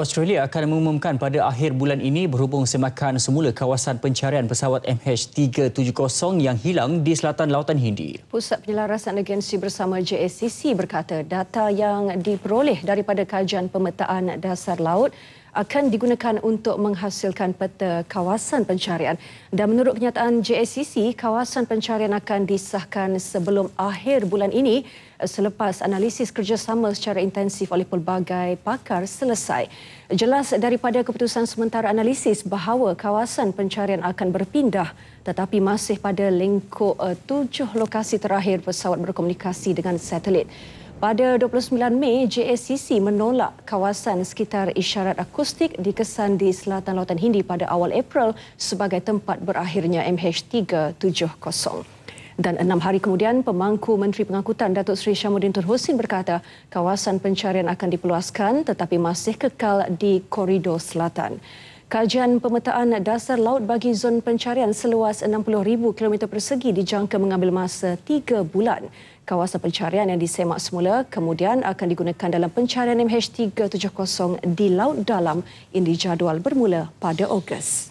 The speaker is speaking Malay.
Australia akan mengumumkan pada akhir bulan ini berhubung semakan semula kawasan pencarian pesawat MH370 yang hilang di selatan Lautan Hindi. Pusat Penyelarasan Agensi bersama JSCC berkata data yang diperoleh daripada kajian pemetaan dasar laut akan digunakan untuk menghasilkan peta kawasan pencarian. Dan menurut kenyataan JSCC, kawasan pencarian akan disahkan sebelum akhir bulan ini eh, selepas analisis kerjasama secara intensif oleh pelbagai pakar selesai. Jelas daripada keputusan sementara analisis bahawa kawasan pencarian akan berpindah tetapi masih pada lingkup eh, tujuh lokasi terakhir pesawat berkomunikasi dengan satelit. Pada 29 Mei, JSCC menolak kawasan sekitar isyarat akustik dikesan di selatan lautan Hindi pada awal April sebagai tempat berakhirnya MH370. Dan enam hari kemudian, pemangku Menteri Pengangkutan Datuk Seri Syamuddin Tun Hussein berkata kawasan pencarian akan diperluaskan tetapi masih kekal di koridor selatan. Kajian pemetaan dasar laut bagi zon pencarian seluas 60,000 km persegi dijangka mengambil masa 3 bulan. Kawasan pencarian yang disemak semula kemudian akan digunakan dalam pencarian MH370 di Laut Dalam yang dijadual bermula pada Ogos.